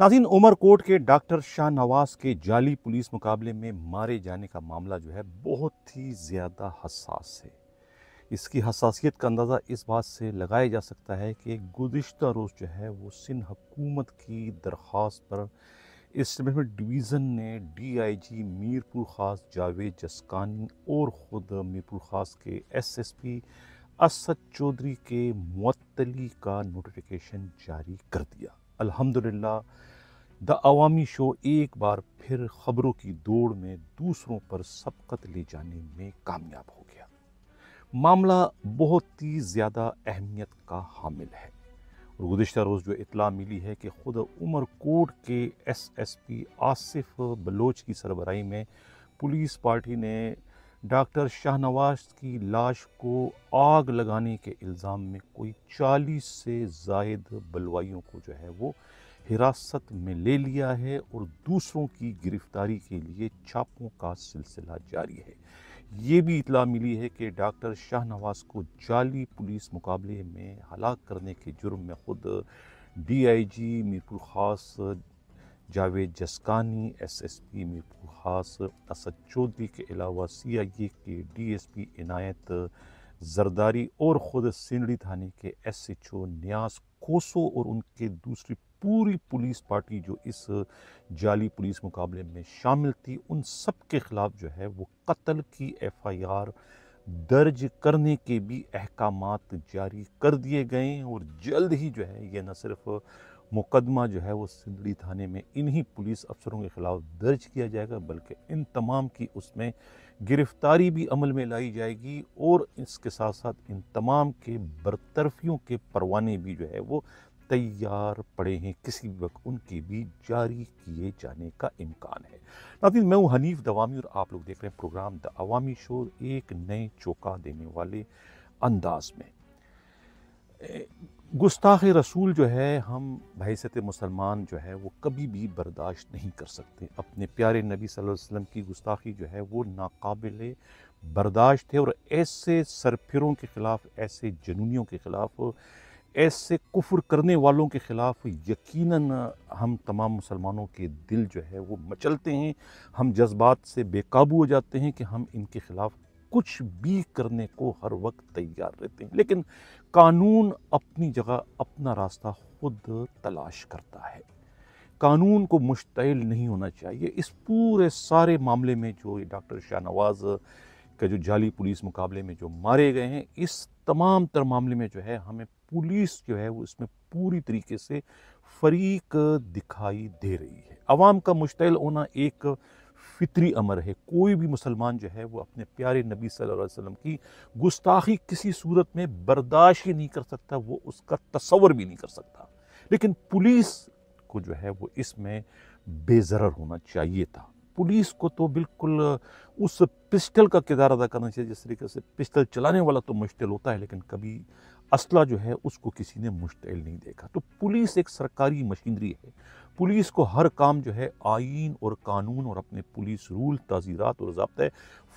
नाजिन उमरकोट के डॉक्टर शाह नवाज के जाली पुलिस मुकाबले में मारे जाने का मामला जो है बहुत ही ज़्यादा हसास है इसकी हसासियत का अंदाज़ा इस बात से लगाया जा सकता है कि गुज्त रोज़ जो है वो सिंध हकूमत की दरख्वास्त पर इस्टेबलिशमेंट डिवीज़न ने D I G Mirpur Khas Javed Jaskani और ख़ुद मीरपुर ख़ास के S S P Asad Chaudhry के मुअतली का नोटिफिकेशन जारी कर दिया अल्हम्दुलिल्लाह द अवामी शो एक बार फिर ख़बरों की दौड़ में दूसरों पर सबकत ले जाने में कामयाब हो गया मामला बहुत ही ज़्यादा अहमियत का हामिल है और गुजशत रोज़ जो इतला मिली है कि ख़ुद उमरकोट के S S P Asif Baloch की सरबराही में पुलिस पार्टी ने डॉक्टर शाहनवाज की लाश को आग लगाने के इल्ज़ाम में कोई चालीस से जायद बलवाइयों को जो है वो हिरासत में ले लिया है और दूसरों की गिरफ्तारी के लिए छापों का सिलसिला जारी है ये भी इतला मिली है कि डॉक्टर शाहनवाज को जाली पुलिस मुकाबले में हलाक करने के जुर्म में ख़ुद DIG Mirpur Khas Javed Jaskani S S P Mirpur Khas Asad Chaudhry के अलावा सी आई ए के D S P Inayat Zardari और ख़ुद सिंडी थाने के एस एच ओ न्यास कोसो और उनके दूसरी पूरी पुलिस पार्टी जो इस जाली पुलिस मुकाबले में शामिल थी उन सब के ख़िलाफ़ जो है वो कत्ल की एफ़ आई आर दर्ज करने के भी अहकाम जारी कर दिए गए और जल्द ही जो है ये न सिर्फ़ मुकदमा जो है वो सिंदड़ी थाने में इन्हीं पुलिस अफसरों के ख़िलाफ़ दर्ज किया जाएगा बल्कि इन तमाम की उसमें गिरफ़्तारी भी अमल में लाई जाएगी और इसके साथ साथ इन तमाम के बरतरफियों के परवाने भी जो है वो तैयार पड़े हैं किसी वक्त उनके भी जारी किए जाने का इम्कान है नाजिन मैं हूँ हनीफ दवामी और आप लोग देख रहे हैं प्रोग्राम द अवामी शोर एक नए चौका देने वाले अंदाज में गुस्ताख रसूल जो है हम बहैसत मुसलमान जो है वो कभी भी बर्दाश्त नहीं कर सकते अपने प्यारे नबी वसल्लम की गुस्ताखी जो है वो नाकबिल बर्दाश्त है और ऐसे सरफिरों के ख़िलाफ़ ऐसे जनूनियों के ख़िलाफ़ ऐसे कुफर करने वालों के ख़िलाफ़ यकीनन हम तमाम मुसलमानों के दिल जो है वो मचलते हैं हम जज्बात से बेकाबू हो जाते हैं कि हम इनके ख़िलाफ़ कुछ भी करने को हर वक्त तैयार रहते हैं लेकिन कानून अपनी जगह अपना रास्ता खुद तलाश करता है कानून को मुश्तिल नहीं होना चाहिए इस पूरे सारे मामले में जो डॉक्टर शाहनवाज का जो जाली पुलिस मुकाबले में जो मारे गए हैं इस तमाम तर मामले में जो है हमें पुलिस जो है वो इसमें पूरी तरीके से फरीक दिखाई दे रही है आवाम का मुश्तिल होना एक फितरी अमर है कोई भी मुसलमान जो है वो अपने प्यारे नबी सल्लल्लाहु अलैहि वसल्लम की गुस्ताखी किसी सूरत में बर्दाश्त ही नहीं कर सकता वो उसका तस्वर भी नहीं कर सकता लेकिन पुलिस को जो है वो इसमें बेजर होना चाहिए था पुलिस को तो बिल्कुल उस पिस्टल का किरदार अदा करना चाहिए जिस तरीके से पिस्टल चलाने वाला तो मुश्किल होता है लेकिन कभी असला जो है उसको किसी ने मुश्तैल नहीं देखा तो पुलिस एक सरकारी मशीनरी है पुलिस को हर काम जो है आइन और कानून और अपने पुलिस रूल तज़ीरत और जबते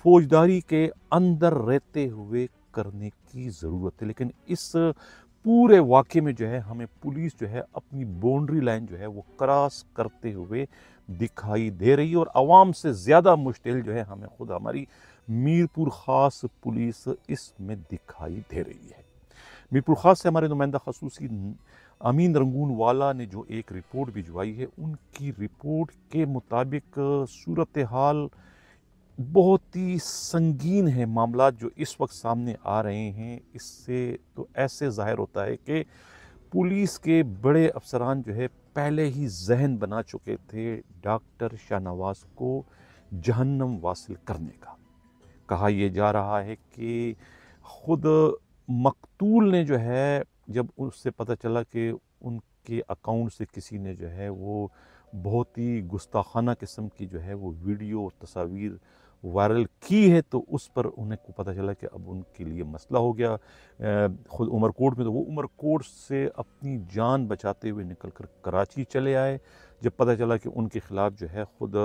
फौजदारी के अंदर रहते हुए करने की ज़रूरत है लेकिन इस पूरे वाक़े में जो है हमें पुलिस जो है अपनी बाउंड्री लाइन जो है वो क्रॉस करते हुए दिखाई दे रही है और आवाम से ज़्यादा मुश्किल जो है हमें खुद हमारी मीरपुर ख़ास पुलिस इसमें दिखाई दे रही है मीरपुर ख़ास से हमारे नुमाइंदा खसूसी अमीन रंगून वाला ने जो एक रिपोर्ट भिजवाई है उनकी रिपोर्ट के मुताबिक सूरत हाल बहुत ही संगीन है मामला जो इस वक्त सामने आ रहे हैं इससे तो ऐसे ज़ाहिर होता है कि पुलिस के बड़े अफसरान जो है पहले ही जहन बना चुके थे डॉक्टर शाहनवाज को जहन्नम वासिल करने का कहा यह जा रहा है कि ख़ुद मकतूल ने जो है जब उससे पता चला कि उनके अकाउंट से किसी ने जो है वो बहुत ही गुस्ताखाना किस्म की जो है वो वीडियो तस्वीर वायरल की है तो उस पर उन्हें को पता चला कि अब उनके लिए मसला हो गया ख़ुद उमरकोट में तो वो उमरकोट से अपनी जान बचाते हुए निकल कर कराची चले आए जब पता चला कि उनके ख़िलाफ़ जो है ख़ुद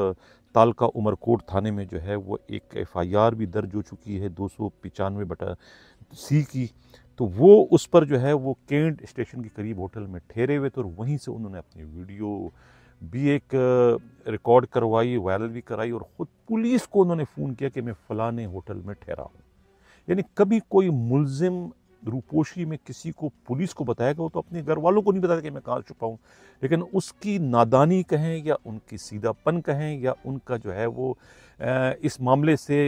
तालका उमरकोट थाने में जो है वो एक एफ़ आई आर भी दर्ज हो चुकी है दो सौ पचानवे बटा सी की तो वो उस पर जो है वो केंट स्टेशन के करीब होटल में ठहरे हुए थे और वहीं से उन्होंने अपनी वीडियो भी एक रिकॉर्ड करवाई वायरल भी कराई और ख़ुद पुलिस को उन्होंने फ़ोन किया कि मैं फ़लाने होटल में ठहरा हूँ यानी कभी कोई मुलजिम रूपोशी में किसी को पुलिस को बताया गया तो अपने घर वालों को नहीं बताया कि मैं कहाँ छुपा हूँ लेकिन उसकी नादानी कहें या उनकी सीधापन कहें या उनका जो है वो इस मामले से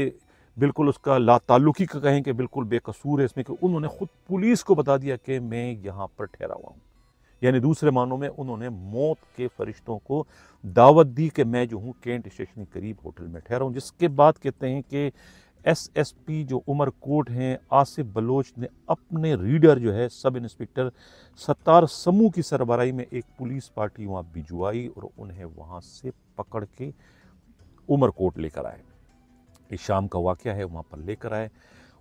बिल्कुल उसका ला ताल्लुकी का कहें कि बिल्कुल बेकसूर है इसमें कि उन्होंने ख़ुद पुलिस को बता दिया कि मैं यहाँ पर ठहरा हुआ हूँ यानी दूसरे मानों में उन्होंने मौत के फरिश्तों को दावत दी कि मैं जो हूँ कैंट स्टेशन के करीब होटल में ठहरा हूँ जिसके बाद कहते हैं कि एस एस पी जो उमर कोट हैं आसिफ बलोच ने अपने रीडर जो है सब इंस्पेक्टर सत्तार समूह की सरबराही में एक पुलिस पार्टी वहाँ भिजवाई और उन्हें वहाँ से पकड़ के उमर कोट लेकर आए शाम का वाक़ है वहाँ पर लेकर आए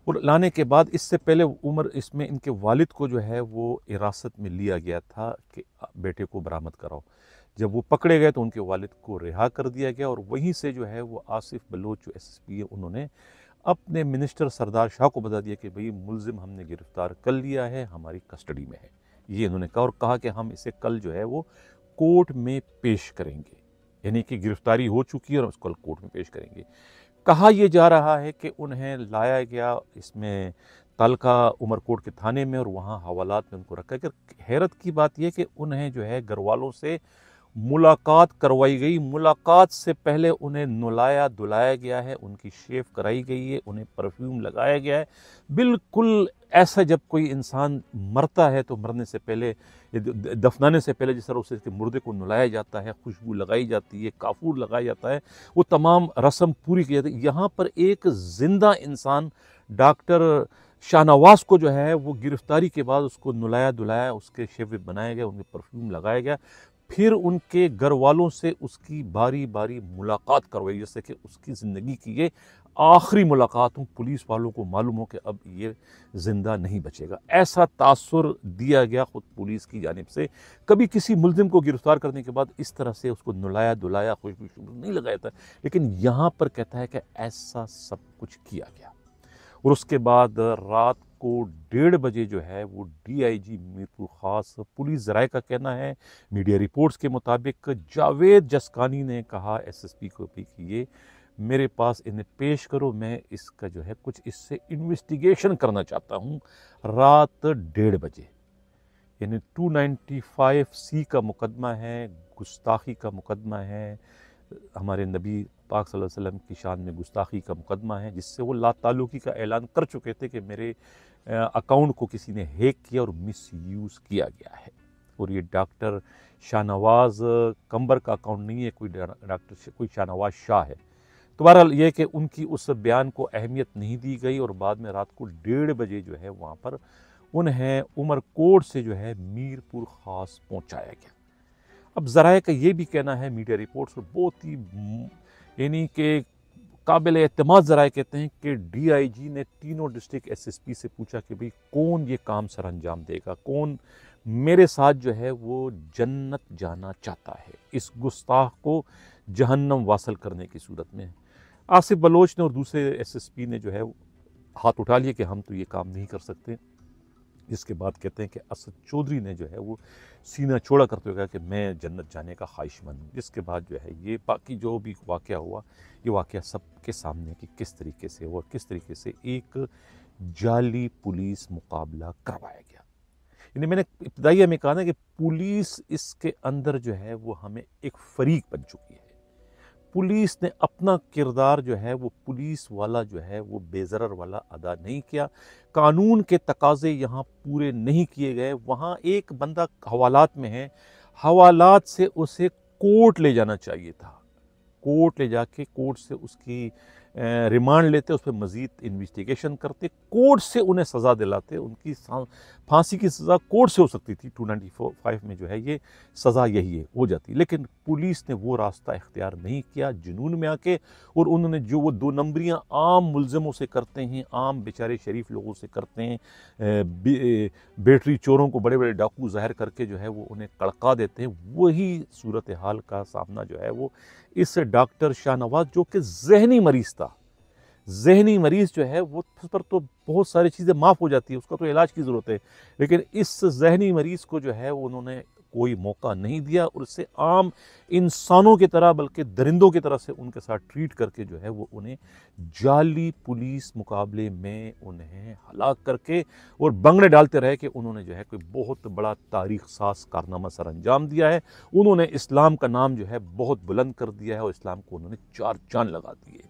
और लाने के बाद इससे पहले उमर इसमें इनके वालिद को जो है वो हिरासत में लिया गया था कि बेटे को बरामद कराओ जब वो पकड़े गए तो उनके वालिद को रिहा कर दिया गया और वहीं से जो है वो आसिफ बलोच जो एस है उन्होंने अपने मिनिस्टर सरदार शाह को बता दिया कि भाई मुलजिम हमने गिरफ़्तार कर लिया है हमारी कस्टडी में है ये इन्होंने कहा और कहा कि हम इसे कल जो है वो कोर्ट में पेश करेंगे यानी कि गिरफ़्तारी हो चुकी है और उसको कोर्ट में पेश करेंगे कहा यह जा रहा है कि उन्हें लाया गया इसमें तलका उमरकोट के थाने में और वहाँ हवालात में उनको रखा गया हैरत की बात यह कि उन्हें जो है घर वालों से मुलाकात करवाई गई मुलाकात से पहले उन्हें नुलाया दुलाया गया है उनकी शेव कराई गई है उन्हें परफ्यूम लगाया गया है बिल्कुल ऐसा जब कोई इंसान मरता है तो मरने से पहले दफनाने से पहले जिस तरह उसे इसके मुर्दे को नुलाया जाता है खुशबू लगाई जाती है काफूर लगाया जाता है वो तमाम रस्म पूरी की जाती है यहाँ पर एक ज़िंदा इंसान डॉक्टर शाहनवाज को जो है वो गिरफ्तारी के बाद उसको नुलाया दुलाया उसके शेव बनाया गया उनके परफ्यूम लगाया गया फिर उनके घर वालों से उसकी बारी बारी मुलाकात करवाई जैसे कि उसकी ज़िंदगी की ये आखिरी मुलाकात हूँ पुलिस वालों को मालूम हो कि अब ये ज़िंदा नहीं बचेगा ऐसा तासर दिया गया ख़ुद पुलिस की जानब से कभी किसी मुलजिम को गिरफ़्तार करने के बाद इस तरह से उसको नुलाया दुलाया खुशबू शुरू नहीं लगाया था लेकिन यहाँ पर कहता है कि ऐसा सब कुछ किया गया और उसके बाद रात को डेढ़ बजे जो है वो डीआईजी मीरपुर खास पुलिस जराए का कहना है मीडिया रिपोर्ट्स के मुताबिक जावेद जसकानी ने कहा एसएसपी को भी कि ये मेरे पास इन्हें पेश करो मैं इसका जो है कुछ इससे इन्वेस्टिगेशन करना चाहता हूँ रात डेढ़ बजे यानी 295 सी का मुकदमा है गुस्ताखी का मुकदमा है हमारे नबी पाक वसल्लम की शान में गुस्ताखी का मुकदमा है जिससे वो लातालुकी का ऐलान कर चुके थे कि मेरे अकाउंट को किसी ने हैक किया और मिस यूज़ किया गया है और ये डॉक्टर शाहनवाज कंबर का अकाउंट नहीं है कोई डॉक्टर कोई शाहनवाज शाह है तो बहरहाल ये कि उनकी उस बयान को अहमियत नहीं दी गई और बाद में रात को डेढ़ बजे जो है वहाँ पर उन्हें उमरकोट से जो है मीरपुर ख़ास पहुँचाया गया अब ज़रा का ये भी कहना है मीडिया रिपोर्ट्स और बहुत ही यानी कि काबिल अतमाद ज़रा कहते हैं कि डी आई जी ने तीनों डिस्ट्रिक्ट एस एस पी से पूछा कि भाई कौन ये काम सर अंजाम देगा कौन मेरे साथ जो है वो जन्नत जाना चाहता है इस गुस्ताख को जहन्नम वासिल करने की सूरत में आसिफ बलोच ने और दूसरे एस एस पी ने जो है हाथ उठा लिए कि हम तो ये काम नहीं कर सकते जिसके बाद कहते हैं कि असद चौधरी ने जो है वो सीना छोड़ा करते हुए कहा कि मैं जन्नत जाने का ख्वाहिशमंद हूँ जिसके बाद जो है ये बाकी जो भी वाक़ हुआ ये वाक़ सब के सामने कि किस तरीके से और किस तरीके से एक जाली पुलिस मुकाबला करवाया गया यानी मैंने इब्तदाइया में कहा ना कि पुलिस इसके अंदर जो है वो हमें एक फरीक बन चुकी है पुलिस ने अपना किरदार जो है वो पुलिस वाला जो है वो बेजरर वाला अदा नहीं किया कानून के तकाजे यहाँ पूरे नहीं किए गए वहाँ एक बंदा हवालात में है हवालात से उसे कोर्ट ले जाना चाहिए था कोर्ट ले जाके कोर्ट से उसकी रिमांड लेते उस पर मज़ीद इन्वेस्टिगेशन करते कोर्ट से उन्हें सज़ा दिलाते उनकी फांसी की सज़ा कोर्ट से हो सकती थी टू नाइन्टी फाइव में जो है ये सज़ा यही है हो जाती लेकिन पुलिस ने वो रास्ता इख्तियार नहीं किया जुनून में आके और उन्होंने जो वो दो नंबरियाँ आम मुलजमों से करते हैं आम बेचारे शरीफ लोगों से करते हैं बैटरी बेटरी चोरों को बड़े बड़े डाकू ज़ाहिर करके जो है वो उन्हें कड़का देते हैं वही सूरत हाल का सामना जो है वो इस डॉक्टर शाहनवाज जो कि जहनी मरीज़ था जहनी मरीज़ जो है वो उस पर तो बहुत सारी चीज़ें माफ़ हो जाती है उसका तो इलाज की ज़रूरत है लेकिन इस जहनी मरीज़ को जो है वो उन्होंने कोई मौका नहीं दिया और इससे आम इंसानों की तरह बल्कि दरिंदों की तरह से उनके साथ ट्रीट करके जो है वो उन्हें जाली पुलिस मुकाबले में उन्हें हलाक करके और बंगड़े डालते रहे कि उन्होंने जो है कोई बहुत बड़ा तारीख सास कारनामा सर अंजाम दिया है उन्होंने इस्लाम का नाम जो है बहुत बुलंद कर दिया है और इस्लाम को उन्होंने चार चांद लगा दिए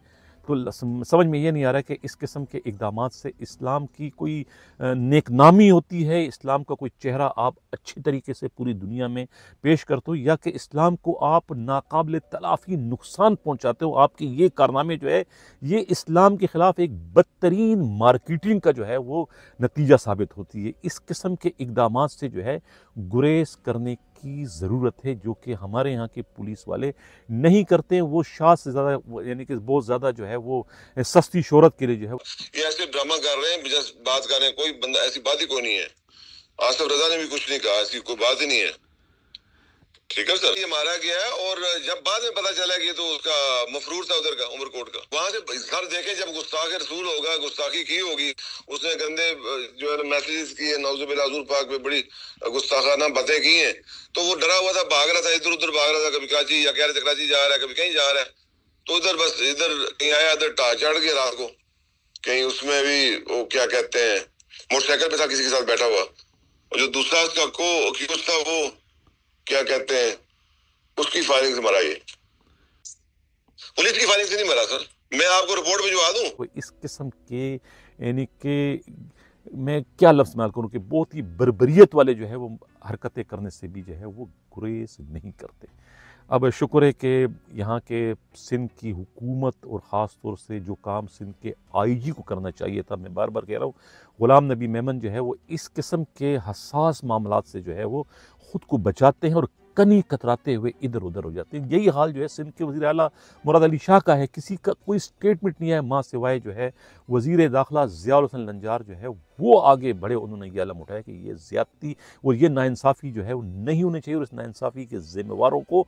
बिल्कुल समझ में ये नहीं आ रहा कि इस किस्म के इकदाम से इस्लाम की कोई नेकनामी होती है इस्लाम का कोई चेहरा आप अच्छी तरीके से पूरी दुनिया में पेश करते हो या कि इस्लाम को आप नाकबिल तलाफ़ी नुकसान पहुँचाते हो आपके ये कारनामे जो है ये इस्लाम के ख़िलाफ़ एक बदतरीन मार्केटिंग का जो है वो नतीजा साबित होती है इस किस्म के इकदाम से जो है गुरेज करने की ज़रूरत है जो कि हमारे यहाँ के पुलिस वाले नहीं करते हैं वो शाह से ज़्यादा यानी कि बहुत ज़्यादा जो है वो सस्ती शोहरत के लिए जो है ये ऐसे ड्रामा कर रहे हैं बात कर रहे हैं कोई बंदा ऐसी बात ही कोई नहीं है आसफ तो रजा ने भी कुछ नहीं कहा ऐसी कोई बात ही नहीं है ठीक है सर ये मारा गया और जब बाद में पता चला कि तो उसका मफरूर था उधर का उमरकोट का वहां से सर देखे जब गुस्ताख रसूल होगा गुस्ताखी की होगी उसने गंदे जो है मैसेजेस किए नौजुबिल पाक में बड़ी गुस्ताखाना बातें की हैं तो वो डरा हुआ था भाग रहा था इधर उधर भाग रहा था कभी कराची या कह रहे कराची जा रहा है कभी कहीं जा रहा है तो इधर बस इधर कहीं आया इधर टा चढ़ गया रात को कहीं उसमें भी वो क्या कहते हैं मोटरसाइकिल पे था किसी के साथ बैठा हुआ और जो दूसरा उसका को था वो क्या कहते हैं उसकी फायरिंग से मरा ये पुलिस की फायरिंग से नहीं मरा सर मैं आपको रिपोर्ट भिजवा दूं इस किस्म के यानी के मैं क्या लफ्ज इस्तेमाल करूं कि बहुत ही बरबरीत वाले जो है वो हरकतें करने से भी जो है वो गुरेज नहीं करते अब शुक्र है कि यहाँ के सिंध की हुकूमत और ख़ास तौर से जो काम सिंध के आईजी को करना चाहिए था मैं बार बार कह रहा हूँ ग़ुलाम नबी मेमन जो है वो इस किस्म के हसास मामला से जो है वो खुद को बचाते हैं और कनी कतराते हुए इधर उधर हो जाते हैं यही हाल जो है सिंध के वजी अला मुराद अली शाह का है किसी का कोई स्टेटमेंट नहीं है माँ सिवाय जो है वजीर दाखिला ज़िया हसन लंजार जो है वो आगे बढ़े उन्होंने ये आलम उठाया कि ये ज़्यादती और ये नाानसाफ़ी जो है वो नहीं होनी चाहिए और इस नासाफ़ी के ज़िम्मेवारों को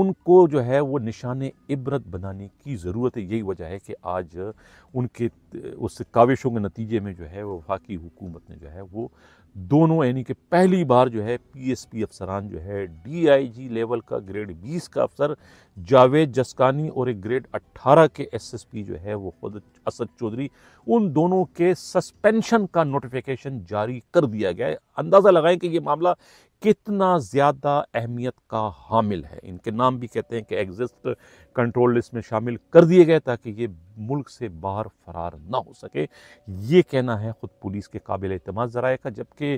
उनको जो है वो निशान इबरत बनाने की ज़रूरत है यही वजह है कि आज उनके उस काविशों के नतीजे में जो है वो वफाकी हुकूमत ने जो है वो दोनों यानी कि पहली बार जो है पी एस पी अफसरान जो है डी आई जी लेवल का ग्रेड बीस का अफसर जावेद जस्कानी और एक ग्रेड अट्ठारह के एस एस पी जो है वो खुद असद चौधरी उन दोनों के सस्पेंशन का नोटिफिकेशन जारी कर दिया गया है अंदाज़ा लगाएं कि ये मामला कितना ज़्यादा अहमियत का हामिल है इनके नाम भी कहते हैं कि एग्जिस्ट कंट्रोल लिस्ट में शामिल कर दिए गए ताकि ये मुल्क से बाहर फरार ना हो सके ये कहना है ख़ुद पुलिस के काबिल अतमाद ज़राए का जबकि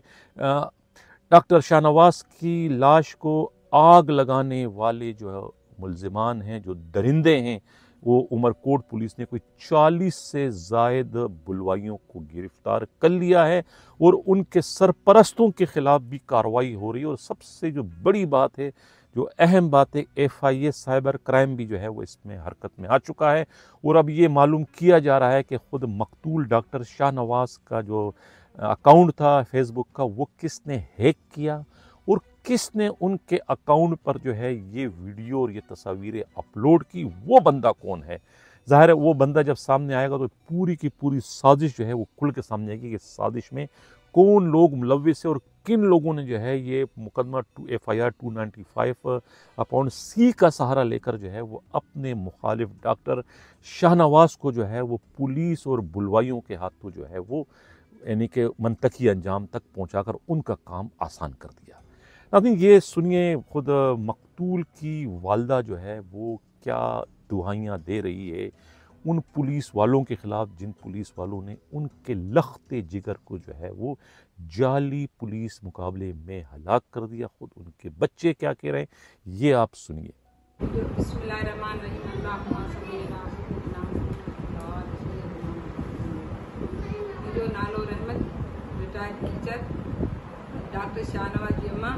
डॉक्टर शाहनवाज की लाश को आग लगाने वाले जो मुलजमान हैं जो दरिंदे हैं वो उमरकोट पुलिस ने कोई चालीस से जायद बुलवाइयों को गिरफ्तार कर लिया है और उनके सरपरस्तों के ख़िलाफ़ भी कार्रवाई हो रही है और सबसे जो बड़ी बात है जो अहम बात है F I A cyber crime भी जो है वो इसमें हरकत में आ चुका है और अब ये मालूम किया जा रहा है कि ख़ुद मकतूल डॉक्टर शाहनवाज का जो अकाउंट था फेसबुक का वो किसने हैक किया किसने उनके अकाउंट पर जो है ये वीडियो और ये तस्वीरें अपलोड की वो बंदा कौन है ज़ाहिर है वो बंदा जब सामने आएगा तो पूरी की पूरी साजिश जो है वो खुल के सामने आएगी कि साजिश में कौन लोग मुलविस है और किन लोगों ने जो है ये मुकदमा two F I R two ninety five upon C का सहारा लेकर जो है वो अपने मुखालिफ डॉक्टर शाहनवाज को जो है वो पुलिस और बुलवाइयों के हाथों जो है वो यानी कि मनतकी अंजाम तक कर उनका काम आसान कर दिया नाजन ये सुनिए खुद मकतूल की वालदा जो है वो क्या दुहाइयाँ दे रही है उन पुलिस वालों के ख़िलाफ़ जिन पुलिस वालों ने उनके लखते जिगर को जो है वो जाली पुलिस मुकाबले में हलाक कर दिया ख़ुद उनके बच्चे क्या कह रहे हैं ये आप सुनिए डॉक्टर शाहनवाज अम्मा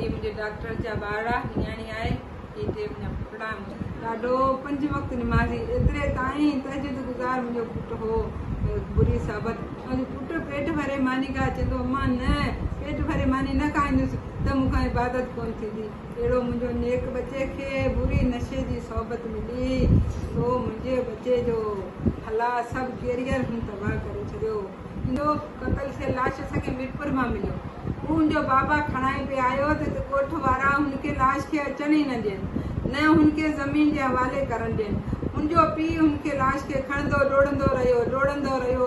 मुझे डॉक्टर जा ॿारहं नियाणी आहे ही टे मुंहिंजा फुफड़ा मुंहिंजा ॾाढो पंज वक़्त निमाज़ी एतिरे ताईं तजद गुज़ार मुंहिंजो पुटु हो बुरी साबत पुट पेट भरे मानी खां चवंदो मां न पेट भरे मानी न खाईंदुसि त मुखा इबादत कोन थींदी अहिड़ो मुंहिंजो नेक बचे खे बुरी नशे की सोहबत मिली सो मुझे बच्चे जो हला सभु कैरियर हुन तबाह करो कतल से लाश असांखे मिरपुर मां मिलियो उन जो बाबा खणाए पे आयो तो कोठ उनके लाश के अचन ही न दियन न उनके ज़मीन के हवाले कर ॾियनि मुंहिंजो पी उनके लाश के खणंदो डोड़ंदो रहियो डोड़ंदो रहियो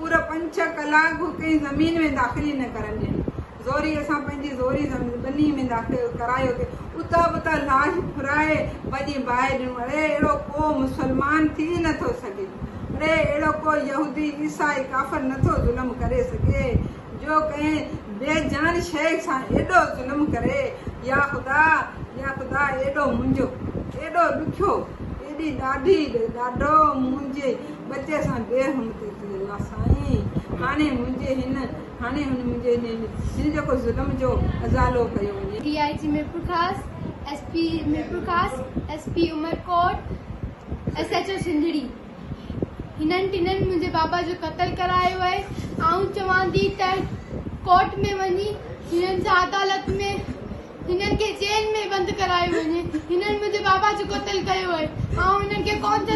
पूरा पंज छह कलाक कहीं ज़मीन में दाखिल न कर ॾियनि ज़ोरी असि ज़ोरी बनी में दाख़िल करायो कि उतां उतां लाश फुराए वञी ॿाहिरि ॾियूं अरे को मुसलमान थी नथो सके अरे अड़ो को यहूदी ईसाई काफ़र नथो कर करे जो कहें बेजान शेख सा एडो जुलम करे या ख़ुदा या ख़ुदा एडो मुंहिंजो एॾो ॾुखियो एॾी ॾाढी ॾाढो मुंहिंजे बचे सां बेहम ते ला साईं हाणे मुंहिंजे हिन हन मुंजे ने हिन जो को जुलम जो अज़ालो कयो डीआईजी में प्रकाश एसपी में प्रकाश एसपी पी मिरपुर खास उमरकोट एस सिंधड़ी हिनन टिनन मुझे बाबा जो कत्ल करायो आहे त कोर्ट में वञी अदालत में हिननि जेल में बंद कराए वञे हिननि मुझे बाबा जो कत्ल कयो कौन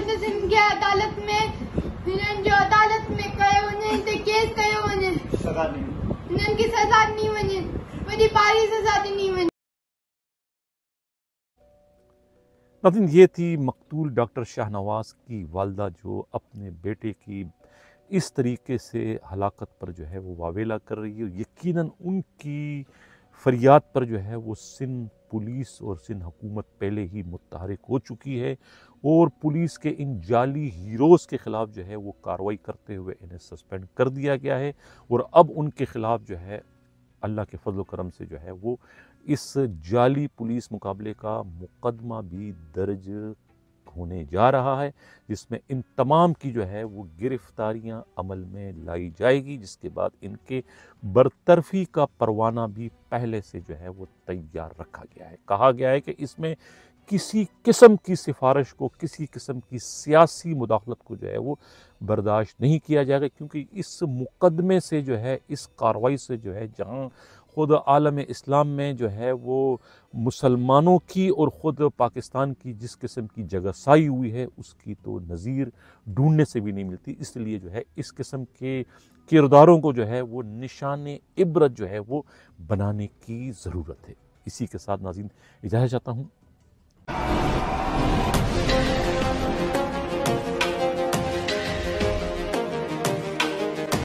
अदालत में जो अदालत में कयो केस कयो सज़ा ॾिनी वञे वॾी सज़ा ॾिनी वञे नादिन ये थी मकतूल डॉक्टर शाहनवाज की वालदा जो अपने बेटे की इस तरीके से हलाकत पर जो है वो वावेला कर रही है यकीनन उनकी फरियाद पर जो है वो सिंध पुलिस और सिंध हुकूमत पहले ही मुतहरक हो चुकी है और पुलिस के इन जाली हीरोज़ के ख़िलाफ़ जो है वो कार्रवाई करते हुए इन्हें सस्पेंड कर दिया गया है और अब उनके ख़िलाफ़ जो है अल्लाह के फजल करम से जो है वो इस जाली पुलिस मुकाबले का मुकदमा भी दर्ज होने जा रहा है जिसमें इन तमाम की जो है वो गिरफ्तारियां अमल में लाई जाएगी जिसके बाद इनके बरतरफी का परवाना भी पहले से जो है वो तैयार रखा गया है कहा गया है कि इसमें किसी किस्म की सिफारिश को किसी किस्म की सियासी मुदाखलत को जो है वो बर्दाश्त नहीं किया जाएगा क्योंकि इस मुकदमे से जो है इस कार्रवाई से जो है जहाँ ख़ुद आलम इस्लाम में जो है वो मुसलमानों की और ख़ुद पाकिस्तान की जिस किस्म की जगह साई हुई है उसकी तो नज़ीर ढूंढने से भी नहीं मिलती इसलिए जो है इस किस्म के किरदारों को जो है वो निशान इबरत जो है वो बनाने की ज़रूरत है इसी के साथ नाजीन इजाज़त चाहता हूँ